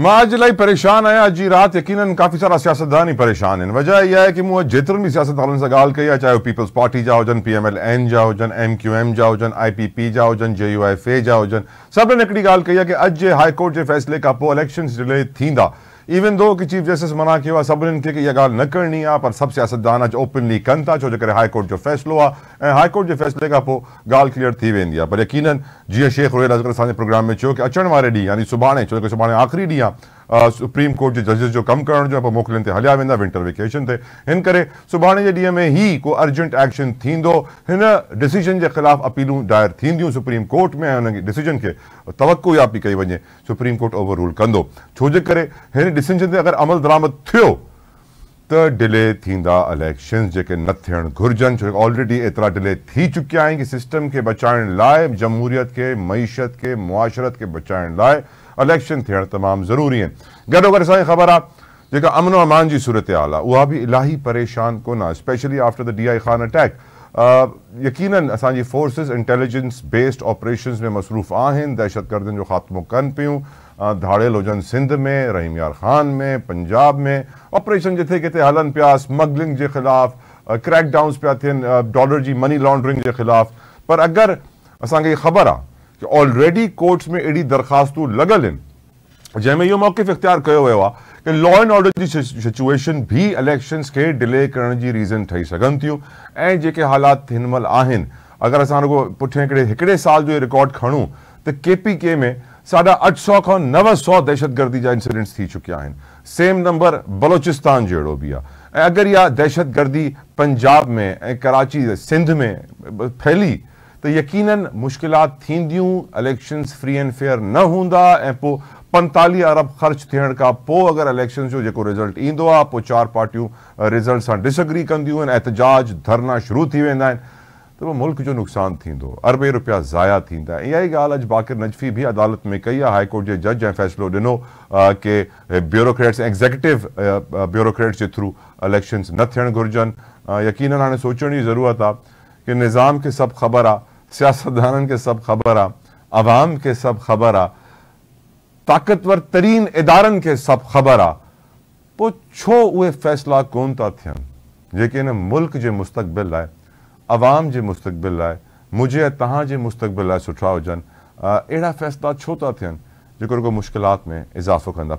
मैं मार्च लाई परेशान आया अॼु जी राति यकीन काफ़ी सारा सियासतदान ही परेशान है वजह यह है कि मूं जितर भी बि सियासतदाननि सां ॻाल्हि कई चाहे वो पीपल्स पार्टी जा हुजनि पी एम एल एन जा हुजनि एम क्यू एम जा हुजनि आई पी पी जा हुजनि जे यू एफ ए जा हुजनि सब हिकिड़ी ॻाल्हि कई आहे की अॼु जे हाईकोर्ट के फैसले का पोइ इलेक्शन्स डिले थींदा इवन दो कि चीफ जस्टिस मना किया आहे सभिनीनि खे की इहा ॻाल्हि न करनी आ पर सब सियासतदान अच ओपनली कन था छो जे करे हाईकोर्ट जो फैसलो आहे ऐं हाईकोर्ट जे फ़ैसिले खां पोइ क्लियर थी वेंदी पर यकीन जी शेख रोहिल अॼुकल्ह असोग्राम में चो कि अचण वे ढी यानी सुबह छो जो सुभाणे आख़िरी ढी आहे सुप्रीम कोर्ट के जजिस जो कम करण जो मोकिलियुनि ते हलिया वा विंटर वेकेशन ते हिन करे सुभाणे जे ॾींहं में ही को अर्जेंट एक्शन थींदो डिसीजन के खिलाफ अपीलू दायर थींदियूं सुप्रीम कोर्ट में ऐं डिसीजन के तवको या कई वञे सुप्रीम कोर्ट ओवर रूल कंदो छो जे डिसीजन से अगर अमल दरामद थियो त डिले थींदा इलेक्शंस न थियन घुर्जन छो ऑलरेडी एतरा डिले थी चुकिया है कि सिस्टम के बचाइण लाइ जमहूरियत के मीशत के मुआशरत के बचाने लाइ इलेक्शन थियण तमाम ज़रूरी है गडो गड ख़बर आ अमन अमान की सूरत हाल आहे उहा परेशान को specially after the D I Khan attack यकीन असांजी फोर्सिस इंटेलिजेंस बेस्ड ऑपरेशन में मसरूफ़ आहिनि दहशतगर्दनि जो ख़ात्मो कन पियूं धाड़े लोजन सिंध में रहीम यार ख़ान में पंजाब में ऑपरेशन जिथे किथे हलन पिया स्मगलिंग के खिलाफ क्रैकडाउंस पिया थियनि डॉलर की मनी लॉन्ड्रिंग के खिलाफ पर अगर असांखे ख़बर आ कि ऑलरेडी कोर्ट्स में अड़ी दरख़्वास्तूं लगल जैमें यो मौकफ़ इख़्तियार किया कि लॉ एंड ऑर्डर की सिचुएशन भी इलेक्शन्स के डिले कर रीज़न ठही सघनि थियूं ऐं हालात हिन मल अगर असो पुठे साल जो रिकॉर्ड खणूं तो के पी के में साढा अठ सौ का नव सौ दहशतगर्दी जहाँ इंसिडेंट्स थी चुकिया सेम नंबर बलोचिस्तान जड़ो भी आहे अगर यह दहशतगर्दी पंजाब में कराची सिंध में फैली तो यकीन मुश्किल थींदियूं इलेक्शन्स फ्री एंड फेयर न होंदा पंताली अरब ख़र्च थे अगर इलेक्शन जो रिज़ल्ट इंदो चार पार्टियों रिज़ल्ट से डिसग्री कंदियूं एतजाज धरना शुरू थी वेंदा तो वो मुल्क जो नुक़सानु थींदो अरबे रुपया ज़ाया थींदा इहा ई ॻाल्हि अॼु नजफ़ी भी अदालत में कई हाईकोर्ट के जज ऐं फैसलो दिनों कि ब्यूरोक्रेट्स एग्ज़ेक्यूटिव ब्यूरोक्रेट्स के थ्रू इलेक्शन्स न थियणु घुर्जन यकीन हाँ सोचने की ज़रूरत आ कि निज़ाम के सब ख़बर आ सियासतदान के सब ख़बर आवाम के सब ख़बर आ ताक़तवर तरीन इदार के सब ख़बर आहे छो उहे फ़ैसिला कोन मुल्क के मुस्तबिल है आवाम के मुस्तबिल लाइ मुझे तहाँ के मुस्तबिल सुठा हुजनि अड़ा फैसला छो था थन जो रुगो मुश्किल में इज़ाफ़ो कंदा